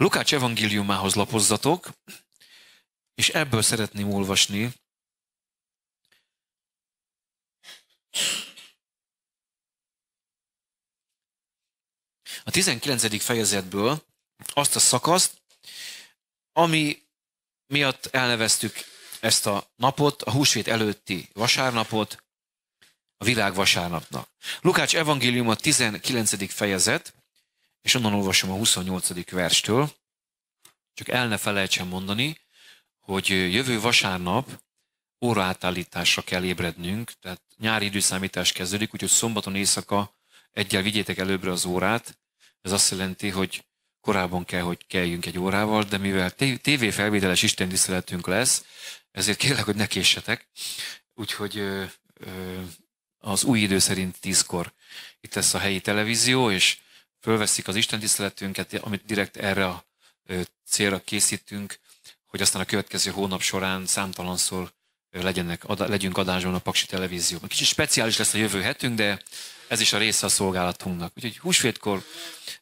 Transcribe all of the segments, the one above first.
Lukács evangéliumához lapozzatok, és ebből szeretném olvasni a 19. fejezetből azt a szakaszt, ami miatt elneveztük ezt a napot, a húsvét előtti vasárnapot, a világ vasárnapnak. Lukács evangélium a 19. fejezet, és onnan olvasom a 28. verstől, csak el ne felejtsen mondani, hogy jövő vasárnap óraátállításra kell ébrednünk, tehát nyári időszámítás kezdődik, úgyhogy szombaton éjszaka egyel vigyétek előbbre az órát. Ez azt jelenti, hogy korábban kell, hogy keljünk egy órával, de mivel tévéfelvételes istentiszteletünk lesz, ezért kérlek, hogy ne késsetek. Úgyhogy ö, ö, az új idő szerint tízkor itt lesz a helyi televízió, és fölveszik az Isten tiszteletünket, amit direkt erre a célra készítünk, hogy aztán a következő hónap során számtalanszor legyenek, ad, legyünk adásban a Paksi Televízióban. Kicsit speciális lesz a jövő hetünk, de ez is a része a szolgálatunknak. Úgyhogy húsvétkor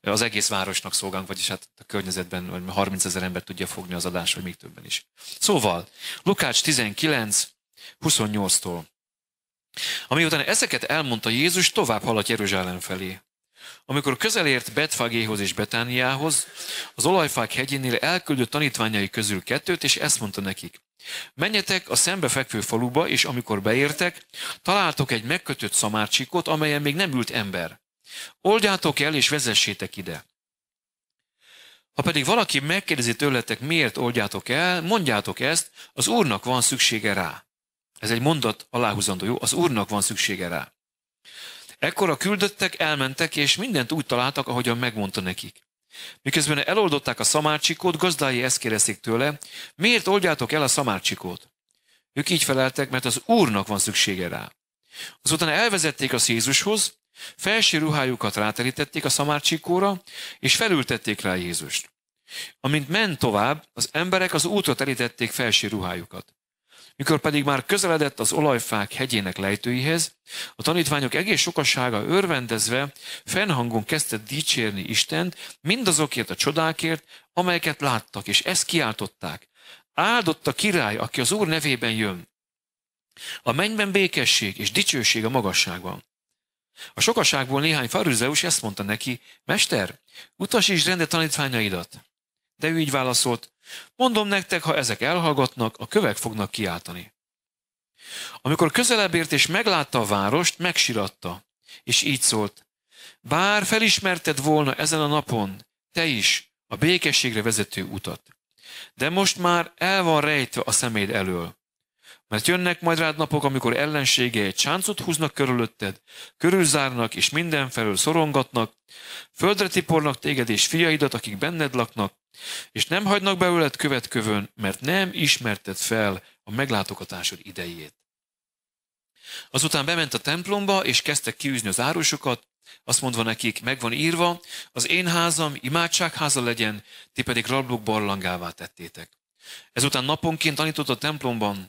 az egész városnak szolgálunk, vagyis hát a környezetben 30 ezer ember tudja fogni az adást, vagy még többen is. Szóval, Lukács 19, 28-tól. Ami után ezeket elmondta Jézus, tovább haladt Jeruzsálem felé. Amikor közelért Betfagéhoz és Betániához, az olajfák hegyénél elküldött tanítványai közül kettőt, és ezt mondta nekik. Menjetek a szembefekvő faluba, és amikor beértek, találtok egy megkötött szamárcsikot, amelyen még nem ült ember. Oldjátok el, és vezessétek ide. Ha pedig valaki megkérdezi tőletek, miért oldjátok el, mondjátok ezt, az Úrnak van szüksége rá. Ez egy mondat aláhúzandó, jó? Az Úrnak van szüksége rá. Ekkor a küldöttek elmentek, és mindent úgy találtak, ahogyan megmondta nekik. Miközben eloldották a szamárcsikót, gazdái ezt kérdezték tőle, miért oldjátok el a szamárcsikót? Ők így feleltek, mert az Úrnak van szüksége rá. Azután elvezették a Jézushoz, felső ruhájukat ráterítették a szamárcsikóra, és felültették rá Jézust. Amint ment tovább, az emberek az útra terítették felső ruhájukat. Mikor pedig már közeledett az olajfák hegyének lejtőihez, a tanítványok egész sokasága örvendezve fennhangon kezdte dicsérni Istent mindazokért a csodákért, amelyeket láttak, és ezt kiáltották. Áldott a király, aki az Úr nevében jön. A mennyben békesség és dicsőség a magasságban. A sokaságból néhány farüzeus ezt mondta neki, Mester, utasítsd rende tanítványaidat. De ő így válaszolt, Mondom nektek, ha ezek elhallgatnak, a kövek fognak kiáltani. Amikor közelebb ért és meglátta a várost, megsiratta, és így szólt, bár felismerted volna ezen a napon, te is, a békességre vezető utat. De most már el van rejtve a szemed elől. Mert jönnek majd rád napok, amikor egy csáncot húznak körülötted, körülzárnak és mindenfelől szorongatnak, földre tipornak téged és fiaidat, akik benned laknak, és nem hagynak belőled követkövön, mert nem ismerted fel a meglátogatásod idejét. Azután bement a templomba, és kezdtek kiűzni az árusokat, azt mondva nekik, megvan írva, az én házam imádságháza legyen, ti pedig rablók barlangává tettétek. Ezután naponként tanított a templomban,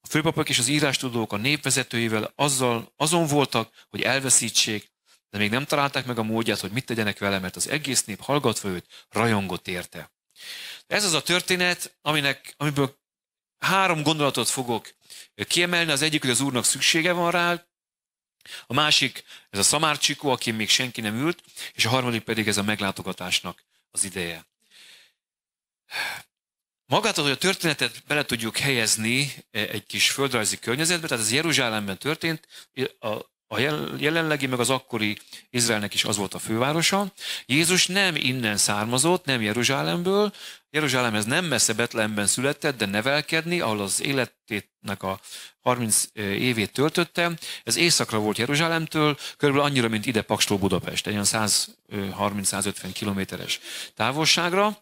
a főpapok és az írástudók a népvezetőivel azzal azon voltak, hogy elveszítsék, de még nem találták meg a módját, hogy mit tegyenek vele, mert az egész nép hallgatva őt rajongott érte. Ez az a történet, aminek, amiből három gondolatot fogok kiemelni. Az egyik, hogy az úrnak szüksége van rá, a másik, ez a szamárcsikó, aki még senki nem ült, és a harmadik pedig ez a meglátogatásnak az ideje. Magát, hogy a történetet bele tudjuk helyezni egy kis földrajzi környezetbe, tehát ez Jeruzsálemben történt, a a jelenlegi, meg az akkori Izraelnek is az volt a fővárosa. Jézus nem innen származott, nem Jeruzsálemből. Jeruzsálem ez nem messze Betlehemben született, de nevelkedni, ahol az életének a 30 eh, évét töltötte. Ez északra volt Jeruzsálemtől, körülbelül annyira, mint ide Pakstól Budapest, egy olyan 130-150 eh, kilométeres távolságra.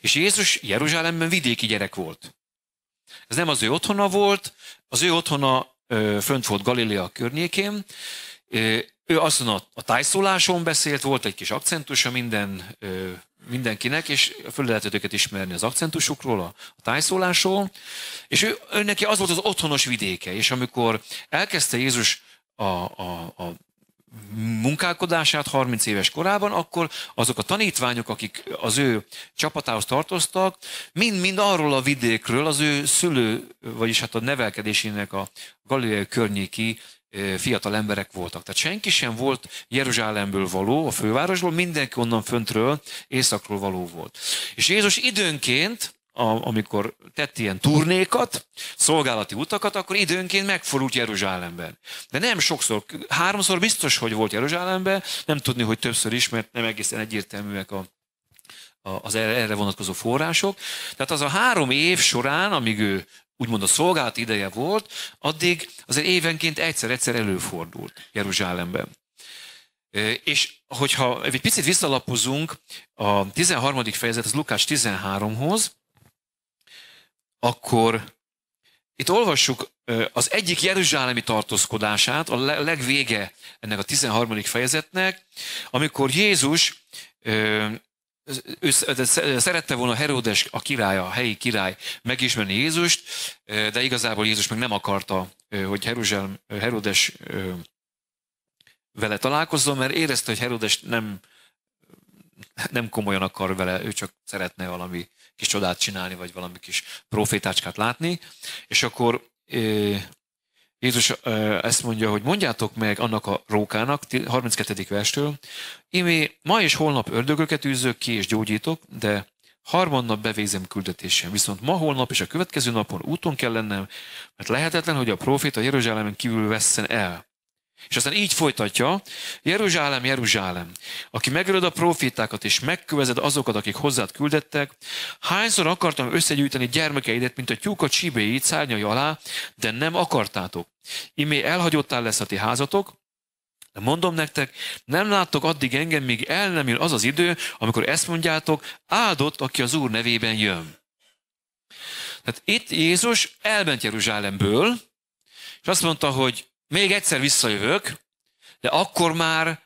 És Jézus Jeruzsálemben vidéki gyerek volt. Ez nem az ő otthona volt, az ő otthona fönt volt Galilea környékén. Ő azon a, a tájszóláson beszélt, volt egy kis akcentusa minden, mindenkinek, és föl lehetett őket ismerni az akcentusukról, a, a tájszólásról. És ő, ő neki az volt az otthonos vidéke, és amikor elkezdte Jézus a, a, a munkálkodását 30 éves korában, akkor azok a tanítványok, akik az ő csapatához tartoztak, mind-mind arról a vidékről, az ő szülő, vagyis hát a nevelkedésének a galileai környéki fiatal emberek voltak. Tehát senki sem volt Jeruzsálemből való, a fővárosból, mindenki onnan föntről, északról való volt. És Jézus időnként a, amikor tett ilyen turnékat, szolgálati utakat, akkor időnként megfordult Jeruzsálemben. De nem sokszor, háromszor biztos, hogy volt Jeruzsálemben, nem tudni, hogy többször is, mert nem egészen egyértelműek a, a, az erre vonatkozó források. Tehát az a három év során, amíg ő úgymond a szolgálati ideje volt, addig azért évenként egyszer-egyszer előfordult Jeruzsálemben. És hogyha egy picit visszalapozunk, a 13. fejezet az Lukács 13-hoz, akkor itt olvassuk az egyik jeruzsálemi tartózkodását, a legvége ennek a 13. fejezetnek, amikor Jézus ő szerette volna Heródes a király, a helyi király megismerni Jézust, de igazából Jézus meg nem akarta, hogy Heruzsel, Heródes vele találkozzon, mert érezte, hogy Heródes nem nem komolyan akar vele, ő csak szeretne valami kis csodát csinálni, vagy valami kis profétácskát látni, és akkor Jézus ezt mondja, hogy mondjátok meg annak a rókának, 32. verstől, imé ma és holnap ördögöket űzök ki és gyógyítok, de harmadnap bevézem küldetésem. Viszont ma, holnap és a következő napon úton kell lennem, mert lehetetlen, hogy a a Jeruzsálemen kívül vesszen el. És aztán így folytatja, Jeruzsálem, Jeruzsálem, aki megölöd a profétákat és megkövezed azokat, akik hozzád küldettek, hányszor akartam összegyűjteni gyermekeidet, mint a tyúk a csibéit szárnyai alá, de nem akartátok. Imé elhagyottál lesz a ti házatok, de mondom nektek, nem láttok addig engem, míg el nem jön az az idő, amikor ezt mondjátok, áldott, aki az Úr nevében jön. Tehát itt Jézus elment Jeruzsálemből, és azt mondta, hogy még egyszer visszajövök, de akkor már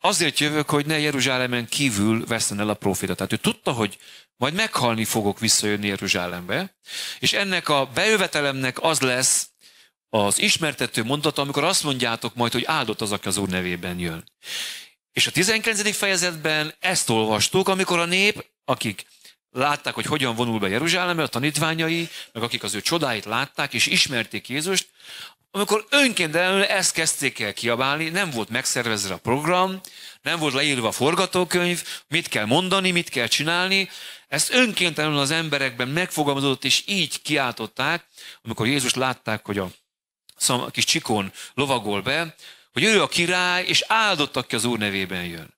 azért jövök, hogy ne Jeruzsálemen kívül veszten el a profita. Tehát ő tudta, hogy majd meghalni fogok visszajönni Jeruzsálembe, és ennek a bejövetelemnek az lesz az ismertető mondata, amikor azt mondjátok majd, hogy áldott az, aki az Úr nevében jön. És a 19. fejezetben ezt olvastuk, amikor a nép, akik látták, hogy hogyan vonul be Jeruzsálembe, a tanítványai, meg akik az ő csodáit látták, és ismerték Jézust, amikor önkéntelenül ezt kezdték el kiabálni, nem volt megszervezve a program, nem volt leírva a forgatókönyv, mit kell mondani, mit kell csinálni, ezt önkéntelenül az emberekben megfogalmazódott, és így kiáltották, amikor Jézus látták, hogy a kis csikon lovagol be, hogy ő a király, és áldottak, ki az Úr nevében jön.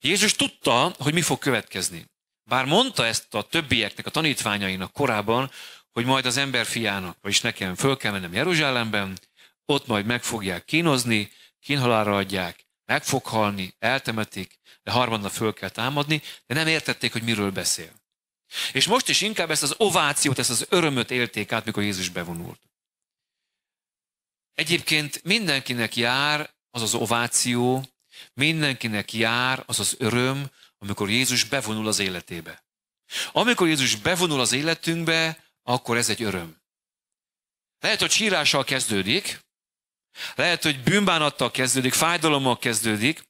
Jézus tudta, hogy mi fog következni. Bár mondta ezt a többieknek, a tanítványainak korábban, hogy majd az ember fiának, vagyis nekem föl kell mennem Jeruzsálemben, ott majd meg fogják kínozni, kínhalára adják, meg fog halni, eltemetik, de harmadnap föl kell támadni, de nem értették, hogy miről beszél. És most is inkább ezt az ovációt, ezt az örömöt élték át, mikor Jézus bevonult. Egyébként mindenkinek jár az az ováció, mindenkinek jár az az öröm, amikor Jézus bevonul az életébe. Amikor Jézus bevonul az életünkbe, akkor ez egy öröm. Lehet, hogy sírással kezdődik, lehet, hogy bűnbánattal kezdődik, fájdalommal kezdődik,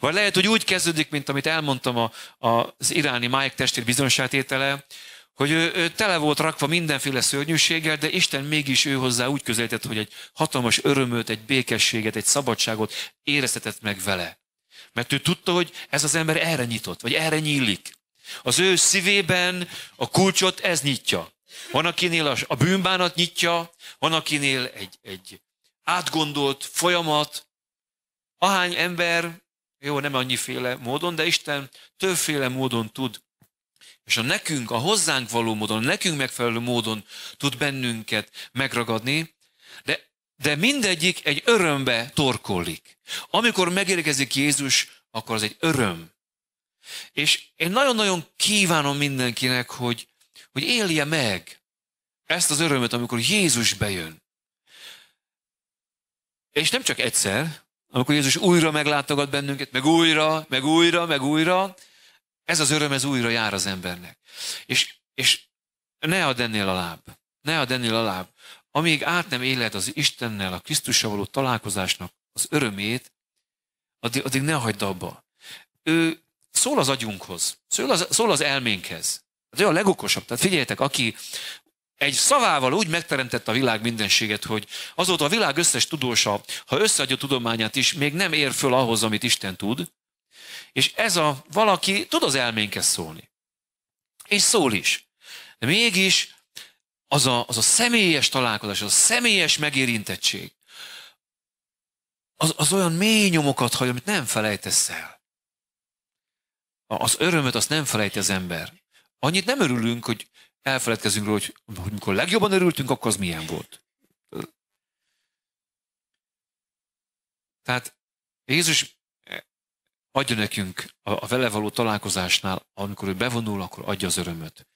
vagy lehet, hogy úgy kezdődik, mint amit elmondtam a, a, az iráni májk testvér bizonsátétele, hogy ő, ő tele volt rakva mindenféle szörnyűséggel, de Isten mégis ő hozzá úgy közelített, hogy egy hatalmas örömöt, egy békességet, egy szabadságot éreztetett meg vele. Mert ő tudta, hogy ez az ember erre nyitott, vagy erre nyílik. Az ő szívében a kulcsot ez nyitja. Van, akinél a bűnbánat nyitja, van, akinél egy, egy átgondolt folyamat. Ahány ember, jó, nem annyiféle módon, de Isten többféle módon tud. És a nekünk, a hozzánk való módon, a nekünk megfelelő módon tud bennünket megragadni, de mindegyik egy örömbe torkollik. Amikor megérkezik Jézus, akkor az egy öröm. És én nagyon-nagyon kívánom mindenkinek, hogy, hogy élje meg ezt az örömöt, amikor Jézus bejön. És nem csak egyszer, amikor Jézus újra meglátogat bennünket, meg újra, meg újra, meg újra, ez az öröm, ez újra jár az embernek. És, és ne add ennél a láb. Ne add ennél a láb. Amíg át nem éled az Istennel, a Krisztussal való találkozásnak az örömét, addig, addig ne hagyd abba. Ő szól az agyunkhoz, szól az, szól az elménkhez. Hát ő a legokosabb. Tehát figyeljetek, aki egy szavával úgy megteremtette a világ mindenséget, hogy azóta a világ összes tudósa, ha összeadja tudományát is, még nem ér föl ahhoz, amit Isten tud, és ez a valaki tud az elménkhez szólni. És szól is. De mégis az a, az a személyes találkozás, az a személyes megérintettség, az, az olyan mély nyomokat hagy, amit nem felejtesz el. Az örömöt azt nem felejt az ember. Annyit nem örülünk, hogy elfeledkezünk róla, hogy, hogy mikor legjobban örültünk, akkor az milyen volt. Tehát Jézus eh, adja nekünk a, a vele való találkozásnál, amikor ő bevonul, akkor adja az örömöt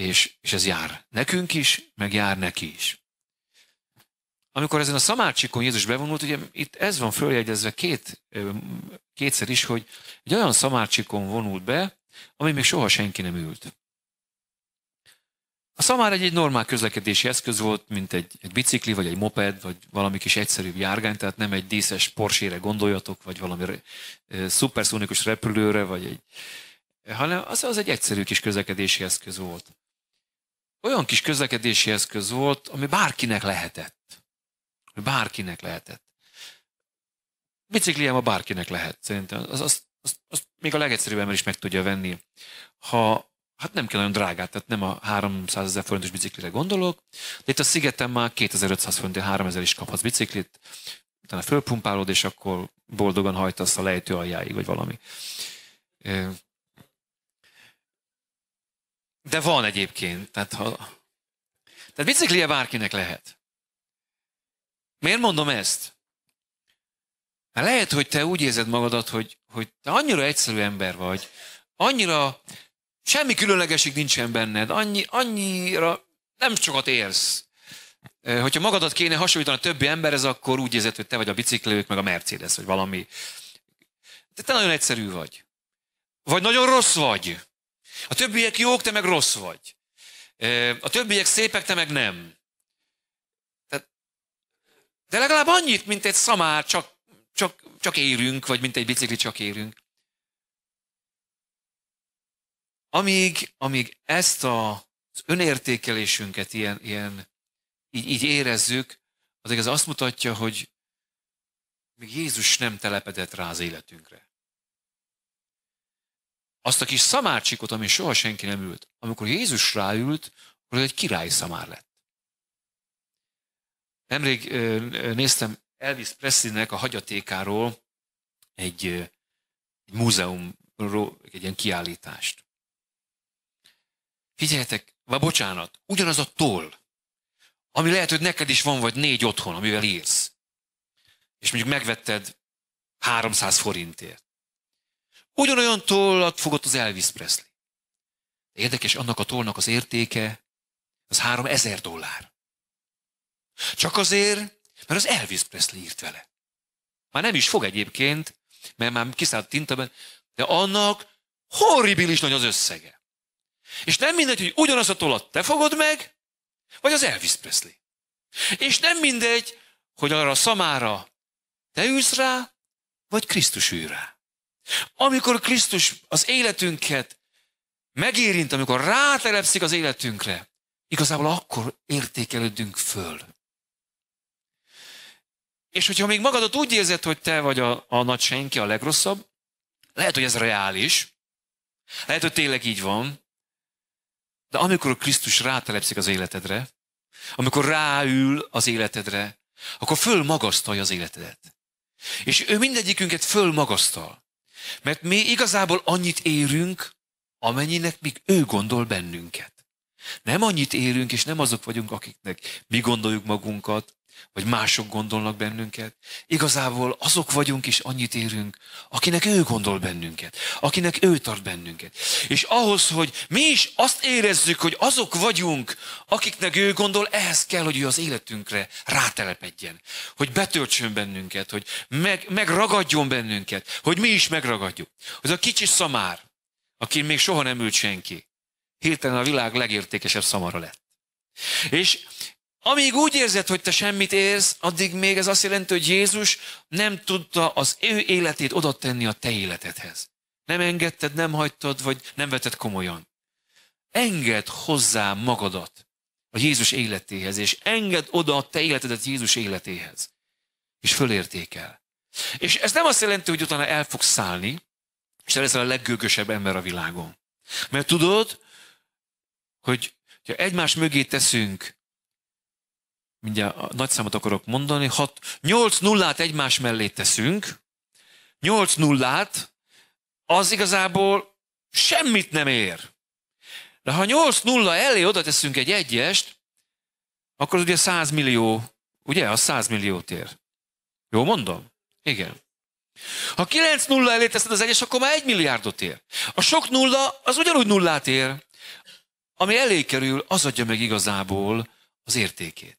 és, és ez jár nekünk is, meg jár neki is. Amikor ezen a szamárcsikon Jézus bevonult, ugye itt ez van följegyezve két, kétszer is, hogy egy olyan szamárcsikon vonult be, ami még soha senki nem ült. A szamár egy, egy normál közlekedési eszköz volt, mint egy, egy bicikli, vagy egy moped, vagy valami kis egyszerűbb járgány, tehát nem egy díszes porsére gondoljatok, vagy valami e, szuperszónikus repülőre, vagy egy, hanem az, az egy egyszerű kis közlekedési eszköz volt olyan kis közlekedési eszköz volt, ami bárkinek lehetett. Bárkinek lehetett. Bicikliám a bárkinek lehet, szerintem. Azt az, az, az még a legegyszerűbb ember is meg tudja venni. Ha, hát nem kell nagyon drágát, tehát nem a 300 ezer forintos biciklire gondolok, de itt a szigeten már 2500 forintért 3000 is kaphatsz biciklit, utána fölpumpálod, és akkor boldogan hajtasz a lejtő aljáig, vagy valami. De van egyébként. Tehát, ha... tehát biciklije bárkinek lehet. Miért mondom ezt? Mert lehet, hogy te úgy érzed magadat, hogy, hogy te annyira egyszerű ember vagy, annyira semmi különlegesik nincsen benned, annyi, annyira nem sokat érsz. Hogyha magadat kéne hasonlítani a többi emberhez, akkor úgy érzed, hogy te vagy a biciklők, meg a Mercedes, vagy valami. De te nagyon egyszerű vagy. Vagy nagyon rossz vagy. A többiek jók, te meg rossz vagy. A többiek szépek, te meg nem. De legalább annyit, mint egy szamár, csak, csak, csak érünk, vagy mint egy bicikli, csak érünk. Amíg, amíg ezt a, az önértékelésünket ilyen, ilyen így, így érezzük, az igaz azt mutatja, hogy még Jézus nem telepedett rá az életünkre azt a kis szamárcsikot, ami soha senki nem ült. Amikor Jézus ráült, akkor egy király szamár lett. Nemrég néztem Elvis Presleynek a hagyatékáról egy, egy múzeumról egy ilyen kiállítást. Figyeljetek, vagy bocsánat, ugyanaz a toll, ami lehet, hogy neked is van, vagy négy otthon, amivel írsz. És mondjuk megvetted 300 forintért. Ugyanolyan tollat fogott az Elvis Presley. De érdekes, annak a tollnak az értéke az három ezer dollár. Csak azért, mert az Elvis Presley írt vele. Már nem is fog egyébként, mert már kiszállt tintaben, de annak horribilis nagy az összege. És nem mindegy, hogy ugyanaz a tollat te fogod meg, vagy az Elvis Presley. És nem mindegy, hogy arra a szamára te ülsz rá, vagy Krisztus ül rá. Amikor Krisztus az életünket megérint, amikor rátelepszik az életünkre, igazából akkor értékelődünk föl. És hogyha még magadat úgy érzed, hogy te vagy a, a nagy senki, a legrosszabb, lehet, hogy ez reális, lehet, hogy tényleg így van, de amikor Krisztus rátelepszik az életedre, amikor ráül az életedre, akkor fölmagasztalja az életedet. És ő mindegyikünket fölmagasztal. Mert mi igazából annyit érünk, amennyinek még ő gondol bennünket. Nem annyit érünk, és nem azok vagyunk, akiknek mi gondoljuk magunkat, vagy mások gondolnak bennünket. Igazából azok vagyunk és annyit érünk, akinek ő gondol bennünket, akinek ő tart bennünket. És ahhoz, hogy mi is azt érezzük, hogy azok vagyunk, akiknek ő gondol, ehhez kell, hogy ő az életünkre rátelepedjen. Hogy betöltsön bennünket, hogy meg, megragadjon bennünket, hogy mi is megragadjuk. Az a kicsi szamár, aki még soha nem ült senki, hirtelen a világ legértékesebb szamara lett. És amíg úgy érzed, hogy te semmit érsz, addig még ez azt jelenti, hogy Jézus nem tudta az ő életét oda tenni a te életedhez. Nem engedted, nem hagytad, vagy nem vetted komolyan. Engedd hozzá magadat a Jézus életéhez, és engedd oda a te életedet Jézus életéhez. És fölértékel. És ez nem azt jelenti, hogy utána el fogsz szállni, és te leszel a leggőgösebb ember a világon. Mert tudod, hogy ha egymás mögé teszünk mindjárt a nagy számot akarok mondani, 6, 8 nullát egymás mellé teszünk, 8 nullát, az igazából semmit nem ér. De ha 8 nulla elé oda teszünk egy egyest, akkor az ugye 100 millió, ugye, a 100 milliót ér. Jó mondom? Igen. Ha 9 nulla elé teszed az egyes, akkor már 1 milliárdot ér. A sok nulla az ugyanúgy nullát ér. Ami elé kerül, az adja meg igazából az értékét.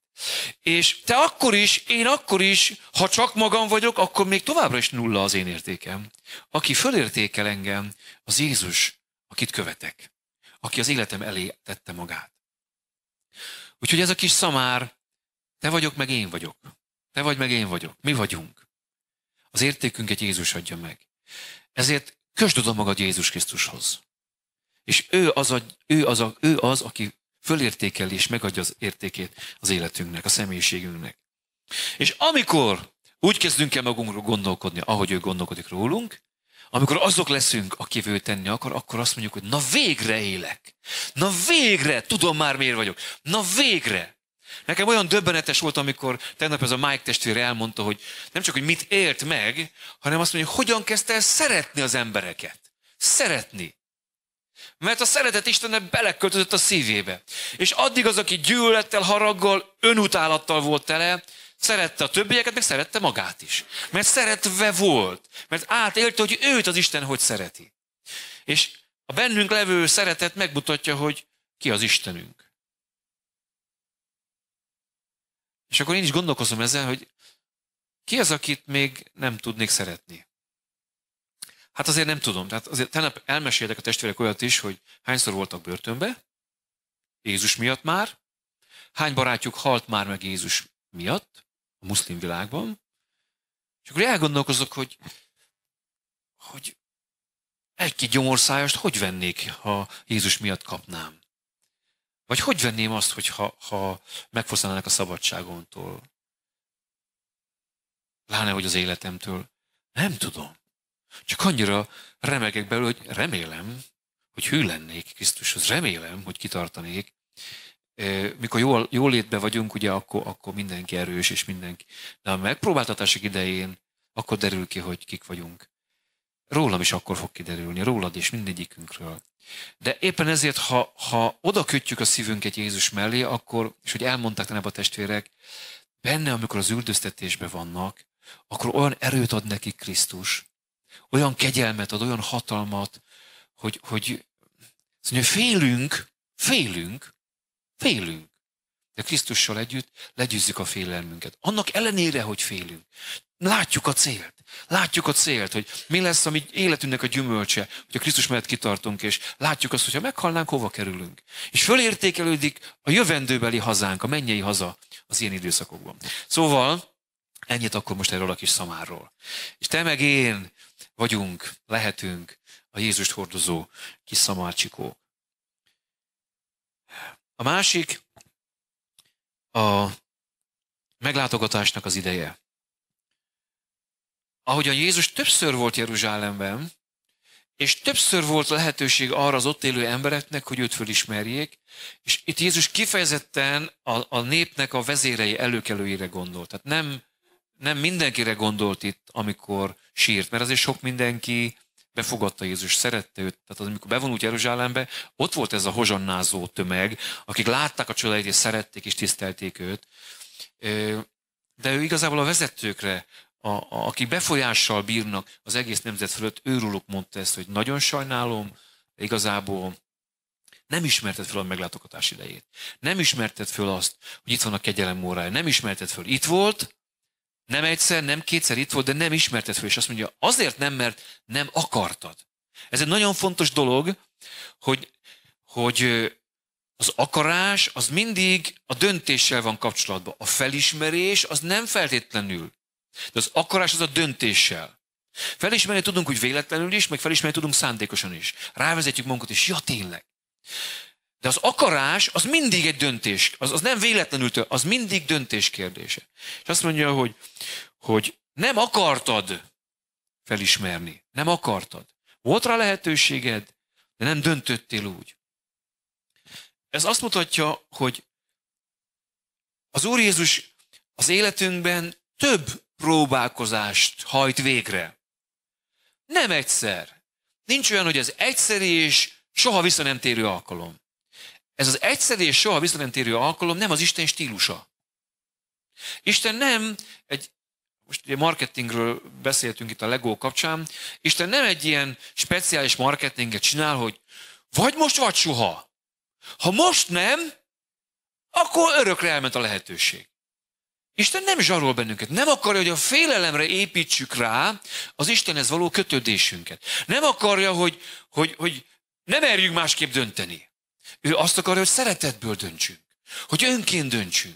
És te akkor is, én akkor is, ha csak magam vagyok, akkor még továbbra is nulla az én értékem. Aki fölértékel engem, az Jézus, akit követek. Aki az életem elé tette magát. Úgyhogy ez a kis szamár, te vagyok, meg én vagyok. Te vagy, meg én vagyok. Mi vagyunk. Az értékünket Jézus adja meg. Ezért kösd oda magad Jézus Krisztushoz. És ő az, a, ő, az a, ő az, aki fölértékeli és megadja az értékét az életünknek, a személyiségünknek. És amikor úgy kezdünk el magunkról gondolkodni, ahogy ő gondolkodik rólunk, amikor azok leszünk, aki ő tenni akar, akkor azt mondjuk, hogy na végre élek. Na végre, tudom már miért vagyok. Na végre. Nekem olyan döbbenetes volt, amikor tegnap ez a Mike testvére elmondta, hogy nem csak, hogy mit élt meg, hanem azt mondja, hogy hogyan kezdte el szeretni az embereket. Szeretni. Mert a szeretet Istennek beleköltözött a szívébe. És addig az, aki gyűlölettel, haraggal, önutálattal volt tele, szerette a többieket, meg szerette magát is. Mert szeretve volt. Mert átélte, hogy őt az Isten hogy szereti. És a bennünk levő szeretet megmutatja, hogy ki az Istenünk. És akkor én is gondolkozom ezzel, hogy ki az, akit még nem tudnék szeretni? Hát azért nem tudom. Tehát azért tegnap elmeséltek a testvérek olyat is, hogy hányszor voltak börtönbe, Jézus miatt már, hány barátjuk halt már meg Jézus miatt, a muszlim világban, és akkor elgondolkozok, hogy, hogy egy-két gyomorszájast hogy vennék, ha Jézus miatt kapnám? Vagy hogy venném azt, hogy ha, ha megfosztanának a szabadságomtól? Láne, hogy az életemtől? Nem tudom. Csak annyira remegek belőle, hogy remélem, hogy hű lennék Krisztushoz, remélem, hogy kitartanék. Mikor jól, jól létben vagyunk, ugye akkor, akkor mindenki erős, és mindenki. De a megpróbáltatások idején akkor derül ki, hogy kik vagyunk. Rólam is akkor fog kiderülni, rólad és mindegyikünkről. De éppen ezért, ha, ha oda kötjük a szívünket Jézus mellé, akkor, és hogy elmondták a testvérek, benne, amikor az üldöztetésben vannak, akkor olyan erőt ad nekik Krisztus, olyan kegyelmet ad, olyan hatalmat, hogy, hogy azt mondja, félünk, félünk, félünk. De Krisztussal együtt legyőzzük a félelmünket. Annak ellenére, hogy félünk. Látjuk a célt. Látjuk a célt, hogy mi lesz a mi életünknek a gyümölcse, hogy a Krisztus mellett kitartunk, és látjuk azt, hogy ha meghalnánk, hova kerülünk. És fölértékelődik a jövendőbeli hazánk, a mennyei haza az ilyen időszakokban. Szóval ennyit akkor most erről a kis szamáról. És te meg én vagyunk, lehetünk a Jézust hordozó kis szamácsikó. A másik a meglátogatásnak az ideje. Ahogyan Jézus többször volt Jeruzsálemben, és többször volt lehetőség arra az ott élő embereknek, hogy őt fölismerjék, és itt Jézus kifejezetten a, a népnek a vezérei előkelőire gondolt. Tehát nem nem mindenkire gondolt itt, amikor sírt, mert azért sok mindenki befogadta Jézus, szerette őt. Tehát az, amikor bevonult Jeruzsálembe, ott volt ez a hozsannázó tömeg, akik látták a csodáit, és szerették, és tisztelték őt. De ő igazából a vezetőkre, a, a, akik befolyással bírnak az egész nemzet fölött, őrülök mondta ezt, hogy nagyon sajnálom, de igazából nem ismerted föl a meglátogatás idejét. Nem ismerted föl azt, hogy itt van a kegyelem órája. Nem ismerted föl. Itt volt, nem egyszer, nem kétszer itt volt, de nem ismerted föl. És azt mondja, azért nem, mert nem akartad. Ez egy nagyon fontos dolog, hogy, hogy az akarás az mindig a döntéssel van kapcsolatban. A felismerés az nem feltétlenül. De az akarás az a döntéssel. Felismerni tudunk úgy véletlenül is, meg felismerni tudunk szándékosan is. Rávezetjük magunkat, és ja, tényleg. De az akarás az mindig egy döntés, az, az nem véletlenül, tört, az mindig döntés kérdése. És azt mondja, hogy, hogy nem akartad felismerni, nem akartad. Volt rá lehetőséged, de nem döntöttél úgy. Ez azt mutatja, hogy az Úr Jézus az életünkben több próbálkozást hajt végre. Nem egyszer. Nincs olyan, hogy ez egyszerű és soha vissza nem térő alkalom. Ez az egyszerű és soha visszatérő alkalom nem az Isten stílusa. Isten nem egy, most ugye marketingről beszéltünk itt a Lego kapcsán, Isten nem egy ilyen speciális marketinget csinál, hogy vagy most, vagy soha. Ha most nem, akkor örökre elment a lehetőség. Isten nem zsarol bennünket. Nem akarja, hogy a félelemre építsük rá az Istenhez való kötődésünket. Nem akarja, hogy, hogy, hogy nem merjünk másképp dönteni. Ő azt akarja, hogy szeretetből döntsünk. Hogy önként döntsünk.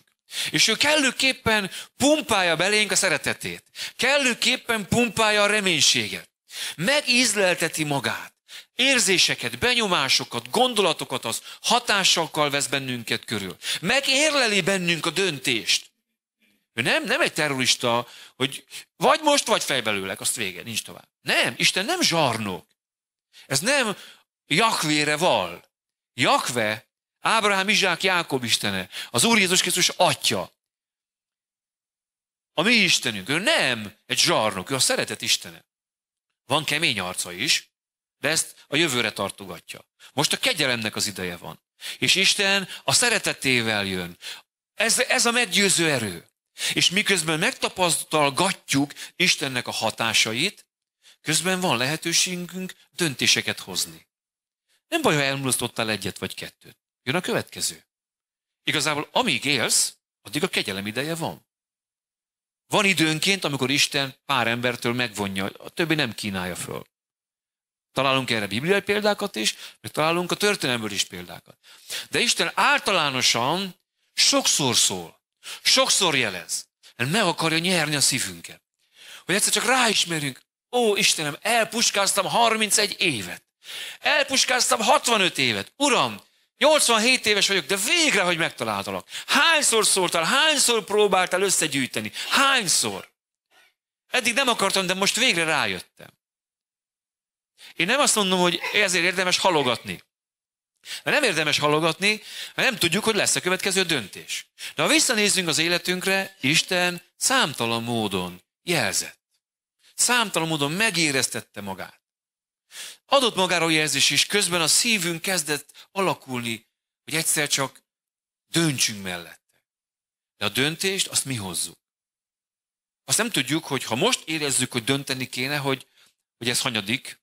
És ő kellőképpen pumpálja belénk a szeretetét. Kellőképpen pumpálja a reménységet. Megízlelteti magát. Érzéseket, benyomásokat, gondolatokat az hatásokkal vesz bennünket körül. Megérleli bennünk a döntést. Ő nem, nem egy terrorista, hogy vagy most, vagy fejbelőleg azt vége, nincs tovább. Nem, Isten nem zsarnok. Ez nem Jakvére val. Jakve, Ábrahám, Izsák, Jákob istene, az Úr Jézus Krisztus atya, a mi Istenünk, ő nem egy zsarnok, ő a szeretet Istene. Van kemény arca is, de ezt a jövőre tartogatja. Most a kegyelemnek az ideje van. És Isten a szeretetével jön. Ez, ez a meggyőző erő. És miközben megtapasztalgatjuk Istennek a hatásait, közben van lehetőségünk döntéseket hozni. Nem baj, ha elmulasztottál egyet vagy kettőt. Jön a következő. Igazából amíg élsz, addig a kegyelem ideje van. Van időnként, amikor Isten pár embertől megvonja, a többi nem kínálja föl. Találunk erre bibliai példákat is, meg találunk a történelmből is példákat. De Isten általánosan sokszor szól, sokszor jelez, mert meg akarja nyerni a szívünket. Hogy egyszer csak ráismerünk, ó Istenem, elpuskáztam 31 évet. Elpuskáztam 65 évet. Uram, 87 éves vagyok, de végre, hogy megtaláltalak. Hányszor szóltál, hányszor próbáltál összegyűjteni? Hányszor? Eddig nem akartam, de most végre rájöttem. Én nem azt mondom, hogy ezért érdemes halogatni. Mert nem érdemes halogatni, mert nem tudjuk, hogy lesz a következő döntés. De ha visszanézzünk az életünkre, Isten számtalan módon jelzett. Számtalan módon megéreztette magát. Adott magáról jelzés, és közben a szívünk kezdett alakulni, hogy egyszer csak döntsünk mellette. De a döntést azt mi hozzuk. Azt nem tudjuk, hogy ha most érezzük, hogy dönteni kéne, hogy, hogy ez hanyadik,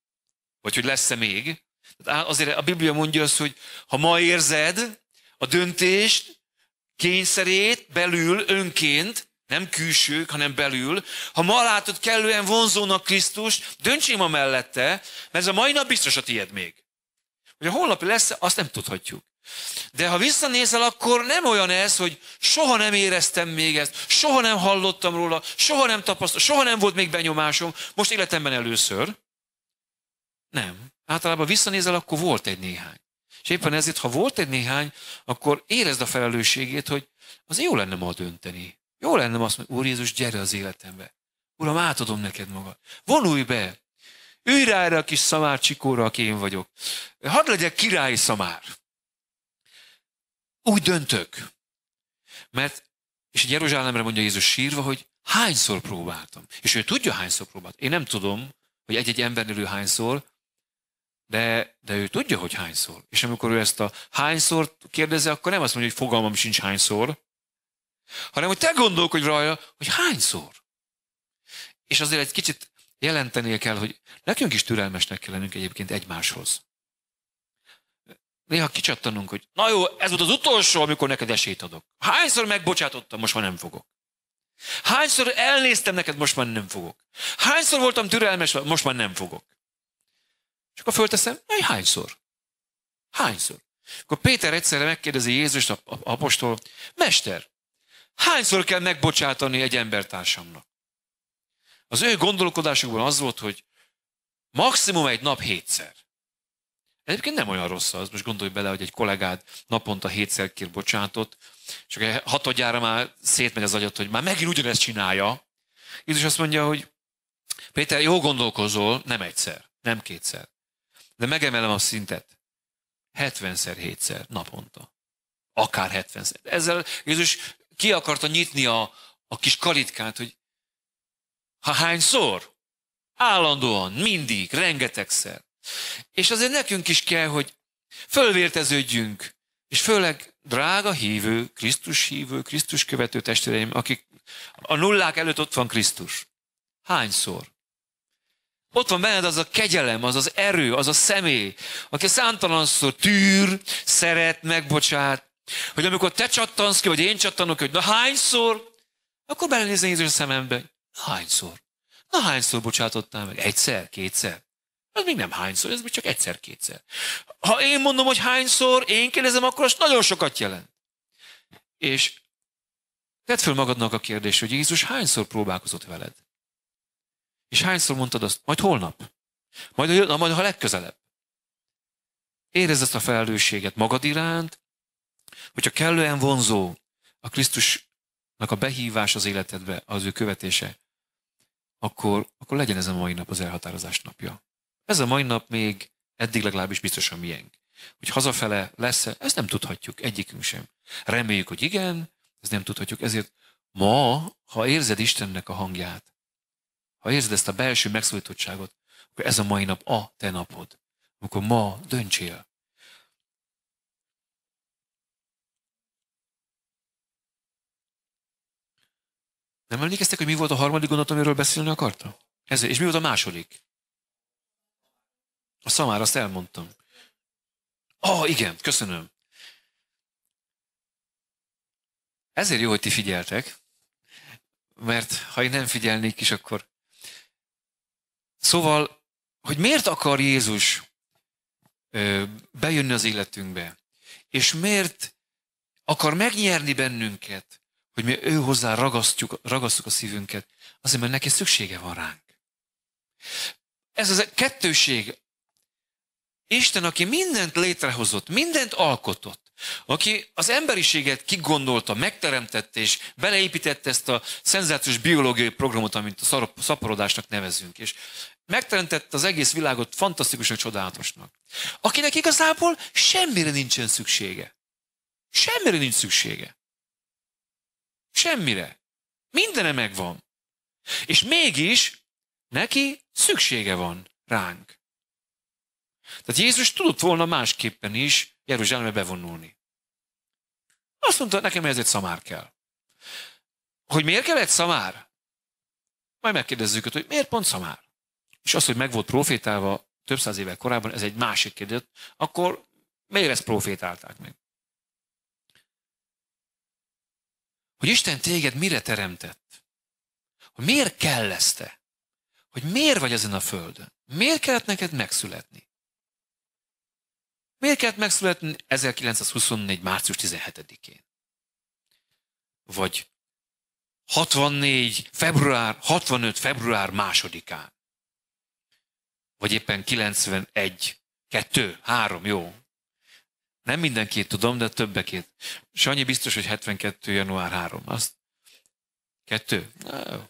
vagy hogy lesz-e még. Azért a Biblia mondja azt, hogy ha ma érzed a döntést, kényszerét belül önként, nem külsők, hanem belül. Ha ma látod kellően vonzónak Krisztus, döntsél ma mellette, mert ez a mai nap biztos a tiéd még. Hogy a holnapi lesz, azt nem tudhatjuk. De ha visszanézel, akkor nem olyan ez, hogy soha nem éreztem még ezt, soha nem hallottam róla, soha nem tapasztaltam, soha nem volt még benyomásom, most életemben először. Nem. Általában visszanézel, akkor volt egy néhány. És éppen ezért, ha volt egy néhány, akkor érezd a felelősségét, hogy az jó lenne ma dönteni. Jó lenne azt mondani, Úr Jézus, gyere az életembe. Uram, átadom neked magad. Vonulj be! Ülj rá erre a kis szamár csikóra, aki én vagyok. Hadd legyek királyi szamár. Úgy döntök. Mert, és egy Jeruzsálemre mondja Jézus sírva, hogy hányszor próbáltam. És ő tudja, hányszor próbáltam. Én nem tudom, hogy egy-egy embernél ő hányszor, de, de ő tudja, hogy hányszor. És amikor ő ezt a hányszor kérdezi, akkor nem azt mondja, hogy fogalmam sincs hányszor, hanem hogy te gondolkodj rajta, hogy hányszor. És azért egy kicsit jelenteni kell, hogy nekünk is türelmesnek kell lennünk egyébként egymáshoz. Néha kicsattanunk, hogy na jó, ez volt az utolsó, amikor neked esélyt adok. Hányszor megbocsátottam, most már nem fogok. Hányszor elnéztem neked, most már nem fogok. Hányszor voltam türelmes, most már nem fogok. És akkor fölteszem, hogy hányszor? Hányszor? Akkor Péter egyszerre megkérdezi Jézust, a apostol, Mester, Hányszor kell megbocsátani egy embertársamnak? Az ő gondolkodásukban az volt, hogy maximum egy nap hétszer. Egyébként nem olyan rossz az, most gondolj bele, hogy egy kollégád naponta hétszer kér és akkor hatodjára már szétmegy az agyat, hogy már megint ugyanezt csinálja. Jézus azt mondja, hogy Péter, jó gondolkozol, nem egyszer, nem kétszer. De megemelem a szintet. 70-szer, 7-szer naponta. Akár 70-szer. Ezzel Jézus ki akarta nyitni a, a kis karitkát, hogy ha hányszor? Állandóan, mindig, rengetegszer. És azért nekünk is kell, hogy fölvérteződjünk, és főleg drága hívő, Krisztus hívő, Krisztus követő testvéreim, akik a nullák előtt ott van Krisztus. Hányszor? Ott van benned az a kegyelem, az az erő, az a személy, aki szántalanszor tűr, szeret, megbocsát, hogy amikor te csattansz ki, vagy én csattanok, hogy na hányszor, akkor belenézni Jézus a szemembe. Na hányszor? Na hányszor bocsátottál meg? Egyszer? Kétszer? Ez még nem hányszor, ez még csak egyszer-kétszer. Ha én mondom, hogy hányszor, én kérdezem, akkor az nagyon sokat jelent. És tedd föl magadnak a kérdést, hogy Jézus hányszor próbálkozott veled? És hányszor mondtad azt, majd holnap? Majd, majd ha legközelebb? Érezd ezt a felelősséget magad iránt, Hogyha kellően vonzó a Krisztusnak a behívás az életedbe, az ő követése, akkor, akkor legyen ez a mai nap az elhatározás napja. Ez a mai nap még eddig legalábbis biztosan miénk. Hogy hazafele lesz -e, ezt nem tudhatjuk, egyikünk sem. Reméljük, hogy igen, ezt nem tudhatjuk. Ezért ma, ha érzed Istennek a hangját, ha érzed ezt a belső megszólítottságot, akkor ez a mai nap a te napod. Amikor ma döntsél, Nem emlékeztek, hogy mi volt a harmadik gondot, amiről beszélni akartam? Ez, és mi volt a második? A szamár, azt elmondtam. Ah, oh, igen, köszönöm. Ezért jó, hogy ti figyeltek, mert ha én nem figyelnék is, akkor... Szóval, hogy miért akar Jézus bejönni az életünkbe, és miért akar megnyerni bennünket, hogy mi ő hozzá ragasztjuk, ragasztjuk a szívünket, azért, mert neki szüksége van ránk. Ez az a kettőség. Isten, aki mindent létrehozott, mindent alkotott, aki az emberiséget kigondolta, megteremtette és beleépítette ezt a szenzációs biológiai programot, amit a szaporodásnak nevezünk, és megteremtette az egész világot fantasztikusnak, csodálatosnak. Akinek igazából semmire nincsen szüksége. Semmire nincs szüksége. Semmire. Mindene megvan. És mégis neki szüksége van ránk. Tehát Jézus tudott volna másképpen is Jeruzsálembe bevonulni. Azt mondta, nekem ez egy szamár kell. Hogy miért kell egy szamár? Majd megkérdezzük őt, hogy miért pont szamár? És az, hogy meg volt profétálva több száz évvel korábban, ez egy másik kérdés. Akkor miért ezt profétálták meg? hogy Isten téged mire teremtett. Hogy miért kell lesz te? Hogy miért vagy ezen a földön? Miért kellett neked megszületni? Miért kellett megszületni 1924. március 17-én? Vagy 64. február, 65. február másodikán? Vagy éppen 91. 2. 3. Jó. Nem mindenkit tudom, de többekét. Sanyi biztos, hogy 72. január 3. Azt? Kettő? Na, jó.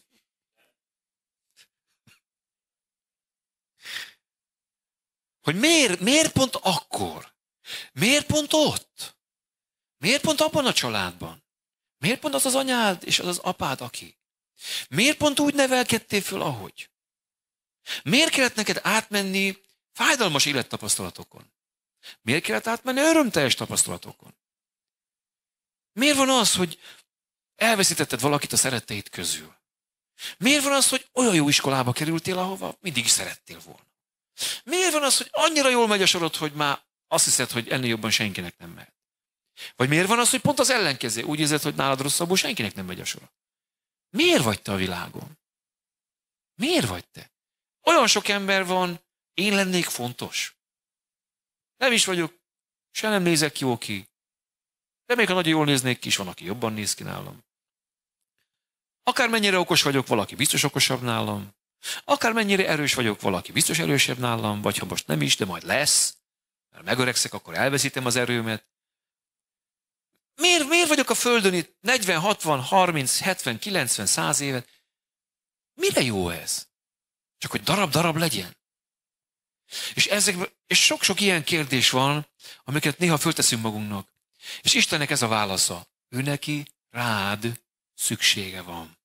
Hogy miért, miért pont akkor? Miért pont ott? Miért pont abban a családban? Miért pont az az anyád és az az apád, aki? Miért pont úgy nevelkedtél föl, ahogy? Miért kellett neked átmenni fájdalmas élettapasztalatokon? Miért kellett átmenni örömteljes tapasztalatokon? Miért van az, hogy elveszítetted valakit a szeretteid közül? Miért van az, hogy olyan jó iskolába kerültél, ahova mindig is szerettél volna? Miért van az, hogy annyira jól megy a sorod, hogy már azt hiszed, hogy ennél jobban senkinek nem mehet? Vagy miért van az, hogy pont az ellenkező? Úgy érzed, hogy nálad rosszabbul senkinek nem megy a sorod? Miért vagy te a világon? Miért vagy te? Olyan sok ember van, én lennék fontos. Nem is vagyok, se nem nézek jó ki. De még ha nagyon jól néznék ki, is van, aki jobban néz ki nálam. Akármennyire okos vagyok, valaki biztos okosabb nálam. Akármennyire erős vagyok, valaki biztos erősebb nálam, vagy ha most nem is, de majd lesz. Mert megöregszek, akkor elveszítem az erőmet. Miért, miért vagyok a Földön itt 40, 60, 30, 70, 90, 100 évet? Mire jó ez? Csak hogy darab-darab legyen. És, ezek, és sok-sok ilyen kérdés van, amiket néha fölteszünk magunknak. És Istennek ez a válasza. Ő neki rád szüksége van.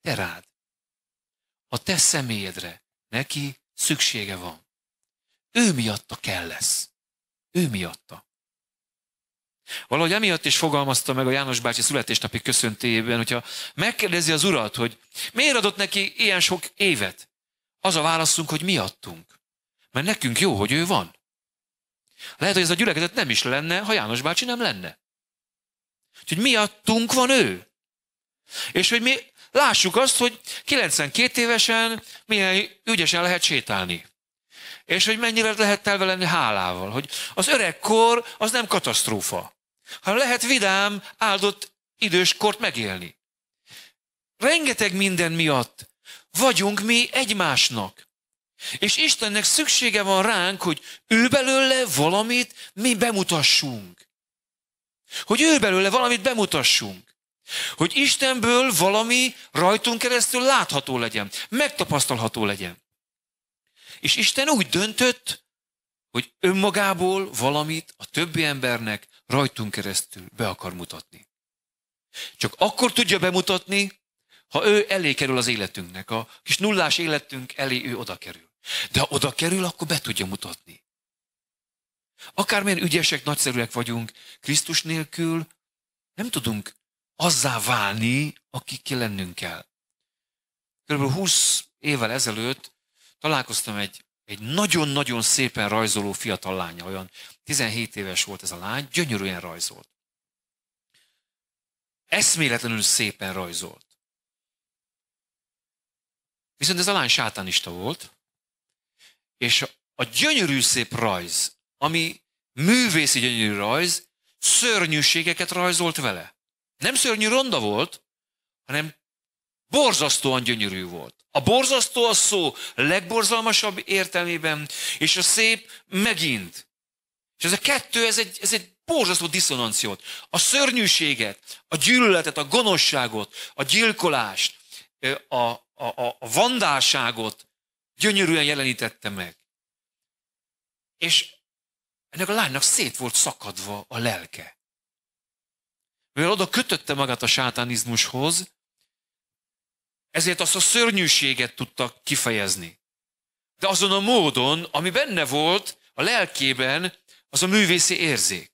Te rád. A te személyedre neki szüksége van. Ő miatta kell lesz. Ő miatta. Valahogy emiatt is fogalmazta meg a János bácsi születésnapi köszöntében, hogyha megkérdezi az urat, hogy miért adott neki ilyen sok évet, az a válaszunk, hogy miattunk. Mert nekünk jó, hogy ő van. Lehet, hogy ez a gyülekezet nem is lenne, ha János bácsi nem lenne. Úgyhogy miattunk van ő. És hogy mi lássuk azt, hogy 92 évesen milyen ügyesen lehet sétálni. És hogy mennyire lehet telve lenni hálával. Hogy az öregkor az nem katasztrófa, hanem lehet vidám, áldott időskort megélni. Rengeteg minden miatt vagyunk mi egymásnak. És Istennek szüksége van ránk, hogy ő belőle valamit mi bemutassunk. Hogy ő belőle valamit bemutassunk. Hogy Istenből valami rajtunk keresztül látható legyen, megtapasztalható legyen. És Isten úgy döntött, hogy önmagából valamit a többi embernek rajtunk keresztül be akar mutatni. Csak akkor tudja bemutatni, ha ő elé kerül az életünknek, a kis nullás életünk elé ő oda kerül. De ha oda kerül, akkor be tudja mutatni. Akármilyen ügyesek, nagyszerűek vagyunk, Krisztus nélkül nem tudunk azzá válni, aki ki lennünk kell. Körülbelül 20 évvel ezelőtt találkoztam egy, egy nagyon-nagyon szépen rajzoló fiatal lánya, olyan 17 éves volt ez a lány, gyönyörűen rajzolt. Eszméletlenül szépen rajzolt. Viszont ez a lány sátánista volt, és a gyönyörű szép rajz, ami művészi gyönyörű rajz, szörnyűségeket rajzolt vele. Nem szörnyű ronda volt, hanem borzasztóan gyönyörű volt. A borzasztó a szó legborzalmasabb értelmében, és a szép megint. És ez a kettő, ez egy, ez egy borzasztó diszonanciót. A szörnyűséget, a gyűlöletet, a gonoszságot, a gyilkolást, a, a, a, a vandálságot, gyönyörűen jelenítette meg. És ennek a lánynak szét volt szakadva a lelke. Mivel oda kötötte magát a sátánizmushoz, ezért azt a szörnyűséget tudta kifejezni. De azon a módon, ami benne volt a lelkében, az a művészi érzék.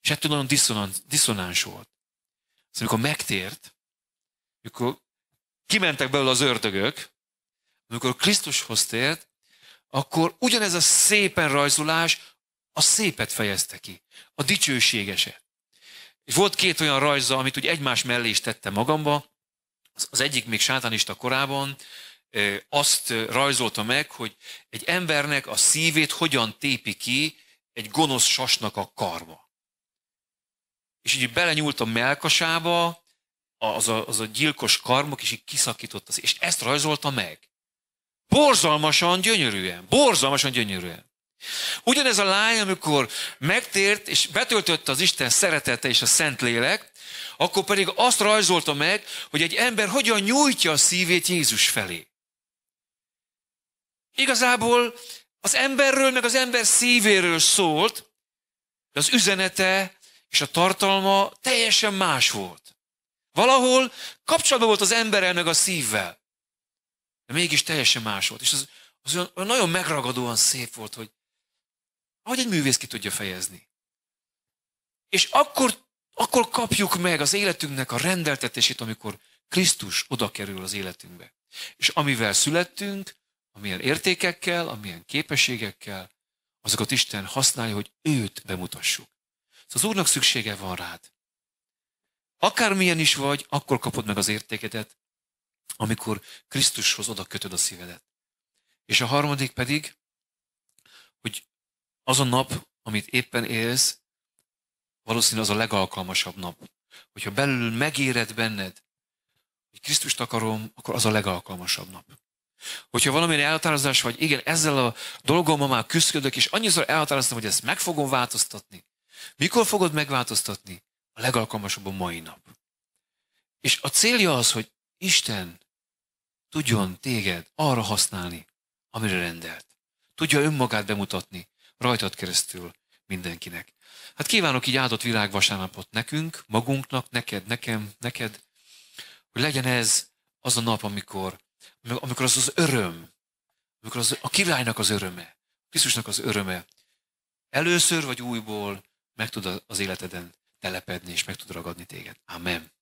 És ettől nagyon diszonáns, volt. Szóval amikor megtért, amikor kimentek belőle az ördögök, amikor Krisztushoz tért, akkor ugyanez a szépen rajzolás a szépet fejezte ki, a dicsőségeset. És volt két olyan rajza, amit úgy egymás mellé is tette magamba, az egyik még sátánista korában, azt rajzolta meg, hogy egy embernek a szívét hogyan tépi ki egy gonosz sasnak a karma. És így belenyúlt a melkasába, az a, az a gyilkos karmok, és így kiszakított az, és ezt rajzolta meg. Borzalmasan gyönyörűen. Borzalmasan gyönyörűen. Ugyanez a lány, amikor megtért és betöltötte az Isten szeretete és a Szentlélek, akkor pedig azt rajzolta meg, hogy egy ember hogyan nyújtja a szívét Jézus felé. Igazából az emberről, meg az ember szívéről szólt, de az üzenete és a tartalma teljesen más volt. Valahol kapcsolatban volt az emberrel, meg a szívvel de mégis teljesen más volt. És az, az olyan, olyan nagyon megragadóan szép volt, hogy ahogy egy művész ki tudja fejezni. És akkor, akkor kapjuk meg az életünknek a rendeltetését, amikor Krisztus oda kerül az életünkbe. És amivel születtünk, amilyen értékekkel, amilyen képességekkel, azokat Isten használja, hogy őt bemutassuk. Szóval az Úrnak szüksége van rád. Akármilyen is vagy, akkor kapod meg az értékedet, amikor Krisztushoz oda kötöd a szívedet. És a harmadik pedig, hogy az a nap, amit éppen élsz, valószínűleg az a legalkalmasabb nap. Hogyha belül megéred benned, hogy Krisztust akarom, akkor az a legalkalmasabb nap. Hogyha valamilyen elhatározás vagy, igen, ezzel a dolgommal már küzdök, és annyiszor elhatároztam, hogy ezt meg fogom változtatni. Mikor fogod megváltoztatni? A legalkalmasabb a mai nap. És a célja az, hogy Isten, tudjon téged arra használni, amire rendelt. Tudja önmagát bemutatni, rajtad keresztül mindenkinek. Hát kívánok így áldott világvasárnapot nekünk, magunknak, neked, nekem, neked, hogy legyen ez az a nap, amikor, amikor az az öröm, amikor az, a királynak az öröme, Krisztusnak az öröme először vagy újból meg tud az életeden telepedni, és meg tud ragadni téged. Amen.